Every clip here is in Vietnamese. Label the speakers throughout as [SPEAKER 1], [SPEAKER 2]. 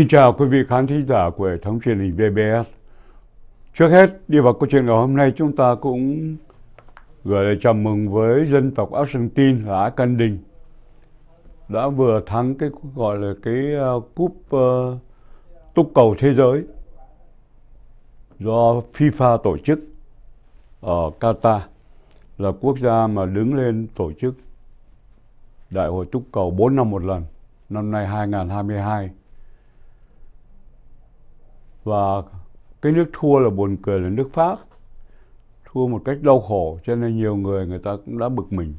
[SPEAKER 1] Kính chào quý vị khán thính giả của hệ thống truyền hình VBS. Trước hết, đi vào câu chuyện ngày hôm nay chúng ta cũng gửi lời chào mừng với dân tộc Argentina là Á Căn Đình đã vừa thắng cái gọi là cái ờ, cúp uh, túc cầu thế giới do FIFA tổ chức ở Qatar là quốc gia mà đứng lên tổ chức đại hội túc cầu 4 năm một lần năm nay 2022 và cái nước thua là buồn cười là nước Pháp thua một cách đau khổ cho nên nhiều người người ta cũng đã bực mình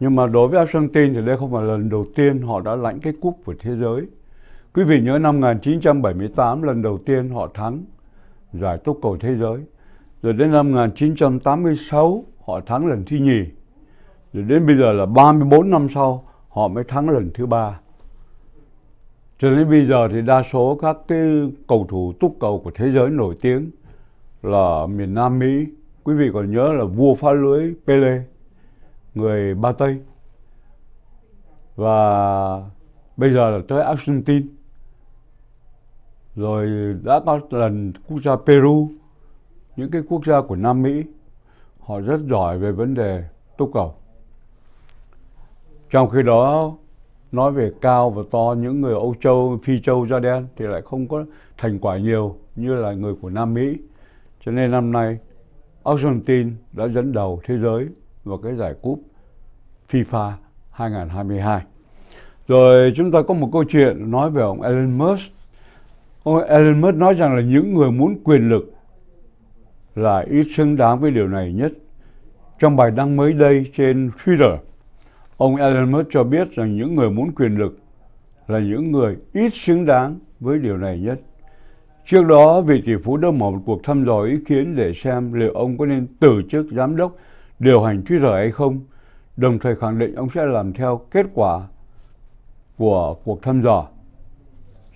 [SPEAKER 1] nhưng mà đối với Argentina thì đây không phải lần đầu tiên họ đã lãnh cái cúp của thế giới quý vị nhớ năm 1978 lần đầu tiên họ thắng giải tốc cầu thế giới rồi đến năm 1986 họ thắng lần thứ nhì rồi đến bây giờ là 34 năm sau họ mới thắng lần thứ ba cho đến bây giờ thì đa số các cái cầu thủ túc cầu của thế giới nổi tiếng là miền Nam Mỹ quý vị còn nhớ là vua phá lưới Pele người Ba Tây và bây giờ là tới Argentina rồi đã có lần quốc gia Peru những cái quốc gia của Nam Mỹ họ rất giỏi về vấn đề túc cầu trong khi đó nói về cao và to những người Âu Châu, Phi Châu da đen thì lại không có thành quả nhiều như là người của Nam Mỹ. Cho nên năm nay Argentina đã dẫn đầu thế giới vào cái giải cúp FIFA 2022. Rồi chúng ta có một câu chuyện nói về ông Elon Musk. Ông Elon Musk nói rằng là những người muốn quyền lực là ít xứng đáng với điều này nhất. Trong bài đăng mới đây trên Twitter, Ông Elon Musk cho biết rằng những người muốn quyền lực là những người ít xứng đáng với điều này nhất. Trước đó, vị tỷ phú đã mở một cuộc thăm dò ý kiến để xem liệu ông có nên từ chức giám đốc điều hành Twitter hay không, đồng thời khẳng định ông sẽ làm theo kết quả của cuộc thăm dò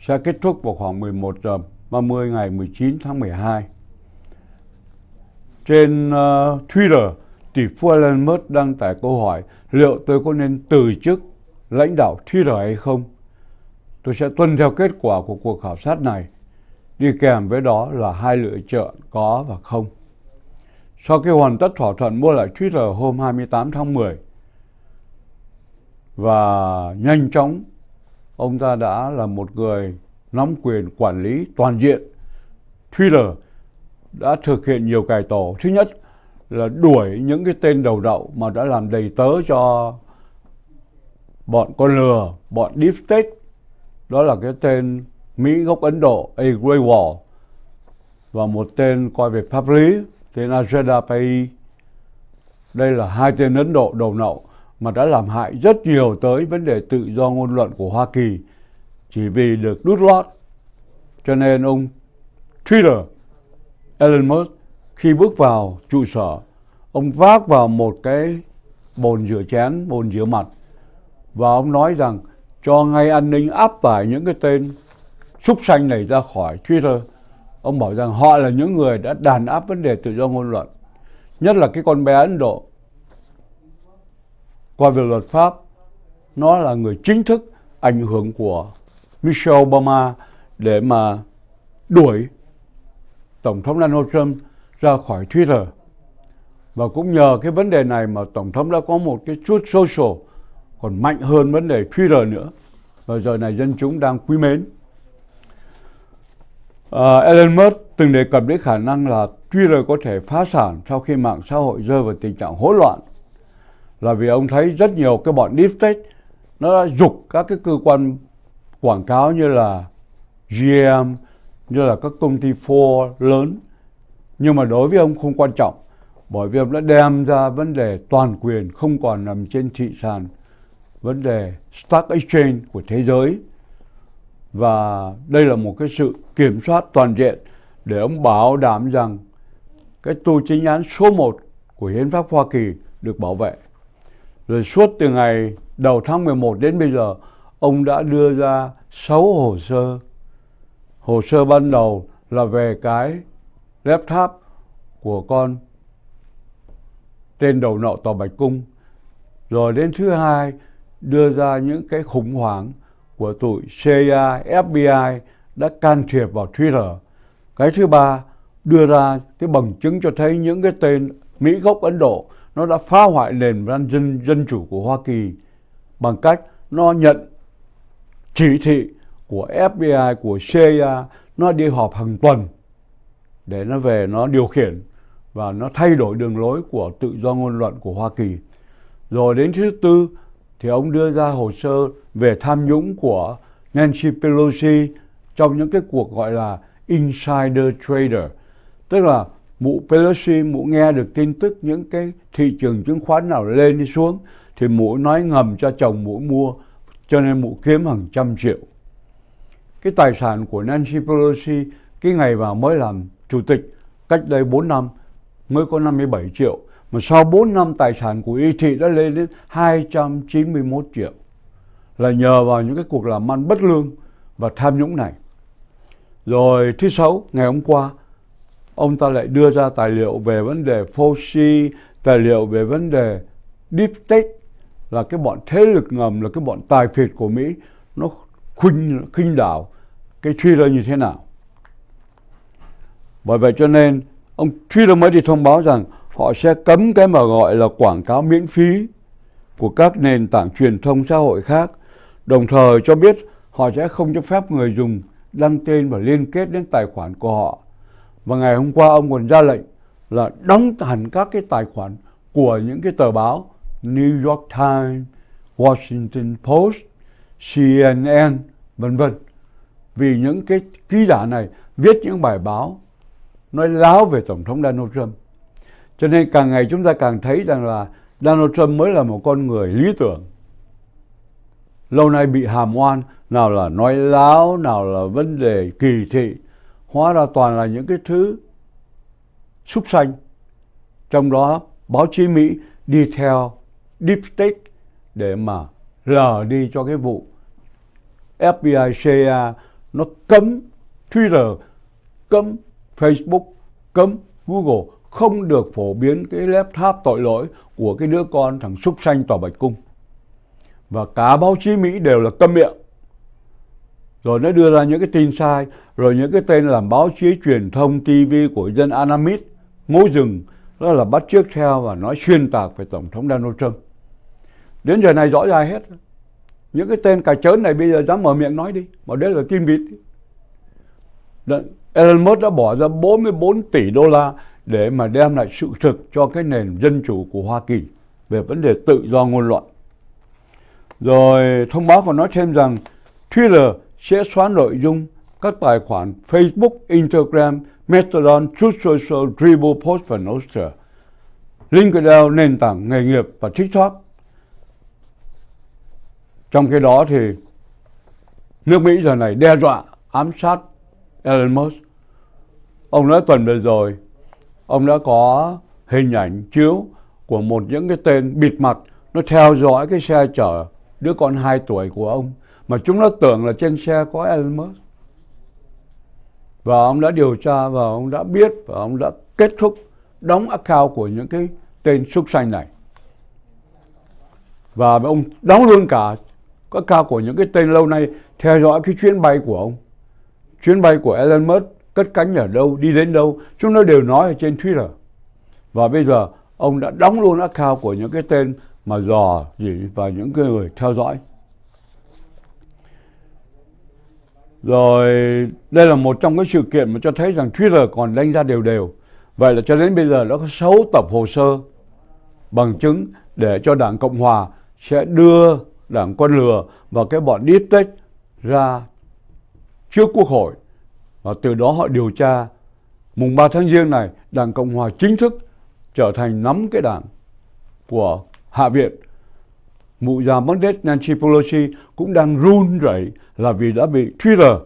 [SPEAKER 1] sẽ kết thúc vào khoảng 11 giờ 30 ngày 19 tháng 12. Trên uh, Twitter, Tỷ thì Fuellenmert đăng tải câu hỏi liệu tôi có nên từ chức lãnh đạo thi đòi hay không? Tôi sẽ tuân theo kết quả của cuộc khảo sát này, đi kèm với đó là hai lựa chọn có và không. Sau khi hoàn tất thỏa thuận mua lại Twitter hôm 28 tháng 10 và nhanh chóng ông ta đã là một người nắm quyền quản lý toàn diện Twitter đã thực hiện nhiều cải tổ. Thứ nhất là đuổi những cái tên đầu đậu mà đã làm đầy tớ cho bọn con lừa, bọn deep state. Đó là cái tên Mỹ gốc Ấn Độ, A Grey Wall và một tên coi về pháp lý, tên Ajada Pai. Đây là hai tên Ấn Độ đầu nậu mà đã làm hại rất nhiều tới vấn đề tự do ngôn luận của Hoa Kỳ chỉ vì được đút lót. Cho nên ông Twitter, Elon Musk khi bước vào trụ sở, ông vác vào một cái bồn rửa chén, bồn rửa mặt và ông nói rằng cho ngay an ninh áp tải những cái tên súc sanh này ra khỏi Twitter. Ông bảo rằng họ là những người đã đàn áp vấn đề tự do ngôn luận, nhất là cái con bé Ấn Độ. Qua việc luật pháp, nó là người chính thức ảnh hưởng của Michelle Obama để mà đuổi Tổng thống Donald Trump ra khỏi Twitter. Và cũng nhờ cái vấn đề này mà Tổng thống đã có một cái chút social còn mạnh hơn vấn đề Twitter nữa. Và giờ này dân chúng đang quý mến. Uh, Elon Musk từng đề cập đến khả năng là Twitter có thể phá sản sau khi mạng xã hội rơi vào tình trạng hỗn loạn. Là vì ông thấy rất nhiều cái bọn deepfake nó đã dục các cái cơ quan quảng cáo như là GM, như là các công ty Ford lớn nhưng mà đối với ông không quan trọng bởi vì ông đã đem ra vấn đề toàn quyền không còn nằm trên thị sàn vấn đề stock exchange của thế giới và đây là một cái sự kiểm soát toàn diện để ông bảo đảm rằng cái tu chính án số 1 của hiến pháp Hoa Kỳ được bảo vệ. Rồi suốt từ ngày đầu tháng 11 đến bây giờ, ông đã đưa ra 6 hồ sơ. Hồ sơ ban đầu là về cái laptop của con tên đầu nọ tòa Bạch Cung. Rồi đến thứ hai đưa ra những cái khủng hoảng của tụi CIA, FBI đã can thiệp vào Twitter. Cái thứ ba đưa ra cái bằng chứng cho thấy những cái tên Mỹ gốc Ấn Độ nó đã phá hoại nền văn dân dân chủ của Hoa Kỳ bằng cách nó nhận chỉ thị của FBI, của CIA, nó đi họp hàng tuần để nó về nó điều khiển và nó thay đổi đường lối của tự do ngôn luận của Hoa Kỳ. Rồi đến thứ tư thì ông đưa ra hồ sơ về tham nhũng của Nancy Pelosi trong những cái cuộc gọi là insider trader, tức là mụ Pelosi mụ nghe được tin tức những cái thị trường chứng khoán nào lên đi xuống thì mụ nói ngầm cho chồng mụ mua cho nên mụ kiếm hàng trăm triệu. Cái tài sản của Nancy Pelosi cái ngày vào mới làm chủ tịch cách đây 4 năm mới có 57 triệu mà sau 4 năm tài sản của y thị đã lên đến 291 triệu là nhờ vào những cái cuộc làm ăn bất lương và tham nhũng này. Rồi thứ sáu, ngày hôm qua, ông ta lại đưa ra tài liệu về vấn đề Fauci, tài liệu về vấn đề Deep State là cái bọn thế lực ngầm, là cái bọn tài phiệt của Mỹ nó khinh, khinh đảo cái truy Twitter như thế nào. Bởi vậy cho nên ông Twitter mới đi thông báo rằng họ sẽ cấm cái mà gọi là quảng cáo miễn phí của các nền tảng truyền thông xã hội khác, đồng thời cho biết họ sẽ không cho phép người dùng đăng tên và liên kết đến tài khoản của họ. Và ngày hôm qua ông còn ra lệnh là đóng hẳn các cái tài khoản của những cái tờ báo New York Times, Washington Post, CNN, vân vân. Vì những cái ký giả này viết những bài báo nói láo về Tổng thống Donald Trump. Cho nên càng ngày chúng ta càng thấy rằng là Donald Trump mới là một con người lý tưởng. Lâu nay bị hàm oan, nào là nói láo, nào là vấn đề kỳ thị. Hóa ra toàn là những cái thứ súc sanh. Trong đó báo chí Mỹ đi theo deep state để mà lờ đi cho cái vụ FBI, CIA nó cấm Twitter, cấm Facebook cấm Google không được phổ biến cái laptop tội lỗi của cái đứa con thằng súc sanh tòa bạch cung và cả báo chí Mỹ đều là câm miệng rồi nó đưa ra những cái tin sai rồi những cái tên làm báo chí truyền thông TV của dân Anamit ngố rừng đó là bắt chước theo và nói xuyên tạc về tổng thống Donald Trump đến giờ này rõ ràng hết những cái tên cà chớn này bây giờ dám mở miệng nói đi mà đấy là tin vịt Elon Musk đã bỏ ra 44 tỷ đô la để mà đem lại sự thực cho cái nền dân chủ của Hoa Kỳ về vấn đề tự do ngôn luận. Rồi thông báo còn nói thêm rằng Twitter sẽ xóa nội dung các tài khoản Facebook, Instagram, Mastodon, Truth Social, Dribble Post và Nostr, LinkedIn, nền tảng nghề nghiệp và TikTok. Trong khi đó thì nước Mỹ giờ này đe dọa ám sát Elon Musk ông nói tuần vừa rồi ông đã có hình ảnh chiếu của một những cái tên bịt mặt nó theo dõi cái xe chở đứa con 2 tuổi của ông mà chúng nó tưởng là trên xe có Elon Musk và ông đã điều tra và ông đã biết và ông đã kết thúc đóng account của những cái tên súc sanh này và ông đóng luôn cả các cao của những cái tên lâu nay theo dõi cái chuyến bay của ông chuyến bay của Elon Musk cất cánh ở đâu, đi đến đâu, chúng nó đều nói ở trên Twitter. Và bây giờ ông đã đóng luôn account của những cái tên mà dò gì và những cái người theo dõi. Rồi đây là một trong cái sự kiện mà cho thấy rằng Twitter còn đánh ra đều đều. Vậy là cho đến bây giờ nó có 6 tập hồ sơ bằng chứng để cho Đảng Cộng Hòa sẽ đưa Đảng Quân Lừa và cái bọn deep tech ra trước Quốc hội và từ đó họ điều tra mùng 3 tháng Giêng này Đảng Cộng hòa chính thức trở thành nắm cái đảng của Hạ viện. Mụ già mất đết Nancy Pelosi cũng đang run rẩy là vì đã bị Twitter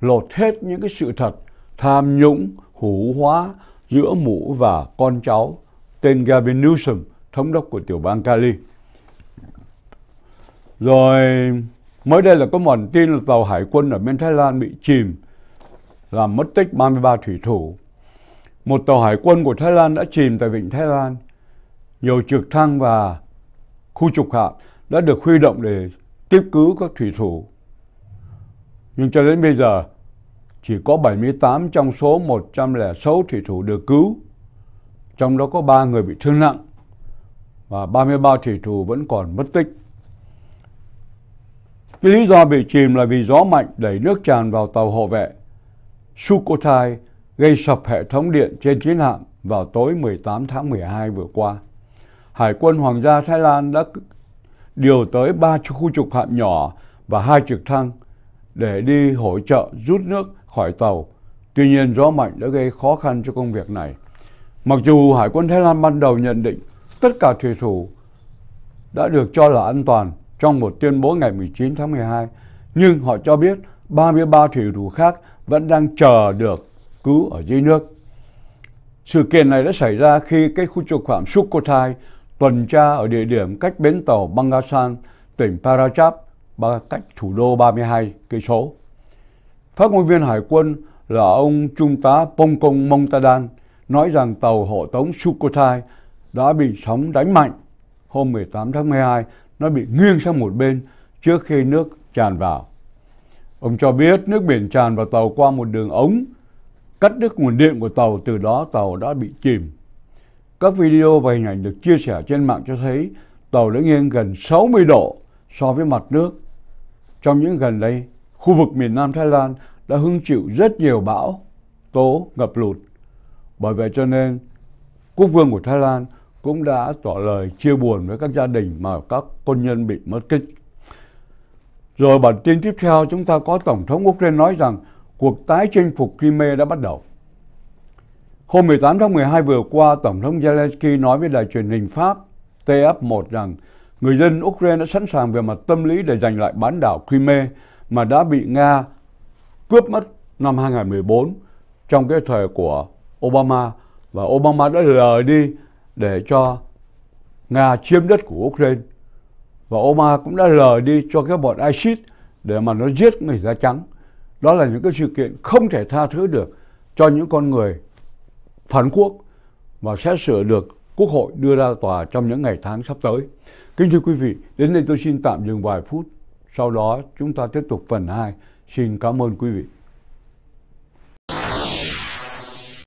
[SPEAKER 1] lột hết những cái sự thật tham nhũng, hủ hóa giữa mụ và con cháu tên Gavin Newsom, thống đốc của tiểu bang Cali. Rồi mới đây là có mòn tin là tàu hải quân ở bên Thái Lan bị chìm làm mất tích 33 thủy thủ. Một tàu hải quân của Thái Lan đã chìm tại vịnh Thái Lan. Nhiều trực thăng và khu trục hạm đã được huy động để tiếp cứu các thủy thủ. Nhưng cho đến bây giờ, chỉ có 78 trong số 106 thủy thủ được cứu, trong đó có 3 người bị thương nặng và 33 thủy thủ vẫn còn mất tích. Cái lý do bị chìm là vì gió mạnh đẩy nước tràn vào tàu hộ vệ Sukhothai gây sập hệ thống điện trên chiến hạm vào tối 18 tháng 12 vừa qua. Hải quân Hoàng gia Thái Lan đã điều tới 3 khu trục hạm nhỏ và hai trực thăng để đi hỗ trợ rút nước khỏi tàu. Tuy nhiên gió mạnh đã gây khó khăn cho công việc này. Mặc dù Hải quân Thái Lan ban đầu nhận định tất cả thủy thủ đã được cho là an toàn trong một tuyên bố ngày 19 tháng 12, nhưng họ cho biết 33 thủy thủ khác vẫn đang chờ được cứu ở dưới nước. Sự kiện này đã xảy ra khi cái khu trục phạm Sukhothai tuần tra ở địa điểm cách bến tàu Bangasan, tỉnh Parachap, cách thủ đô 32 cây số. Phát ngôn viên hải quân là ông Trung tá Pong Kong Montadan nói rằng tàu hộ tống Sukhothai đã bị sóng đánh mạnh. Hôm 18 tháng 12, nó bị nghiêng sang một bên trước khi nước tràn vào. Ông cho biết nước biển tràn vào tàu qua một đường ống, cắt đứt nguồn điện của tàu, từ đó tàu đã bị chìm. Các video và hình ảnh được chia sẻ trên mạng cho thấy tàu đã nghiêng gần 60 độ so với mặt nước. Trong những gần đây, khu vực miền Nam Thái Lan đã hứng chịu rất nhiều bão, tố, ngập lụt. Bởi vậy cho nên, quốc vương của Thái Lan cũng đã tỏ lời chia buồn với các gia đình mà các quân nhân bị mất tích. Rồi bản tin tiếp theo chúng ta có Tổng thống Ukraine nói rằng cuộc tái chinh phục Crimea đã bắt đầu. Hôm 18 tháng 12 vừa qua, Tổng thống Zelensky nói với đài truyền hình Pháp TF1 rằng người dân Ukraine đã sẵn sàng về mặt tâm lý để giành lại bán đảo Crimea mà đã bị Nga cướp mất năm 2014 trong cái thời của Obama và Obama đã lờ đi để cho Nga chiếm đất của Ukraine và Oma cũng đã lờ đi cho cái bọn ISIS để mà nó giết người da trắng. Đó là những cái sự kiện không thể tha thứ được cho những con người phản quốc và sẽ sửa được Quốc hội đưa ra tòa trong những ngày tháng sắp tới. Kính thưa quý vị, đến đây tôi xin tạm dừng vài phút. Sau đó chúng ta tiếp tục phần 2. Xin cảm ơn quý vị.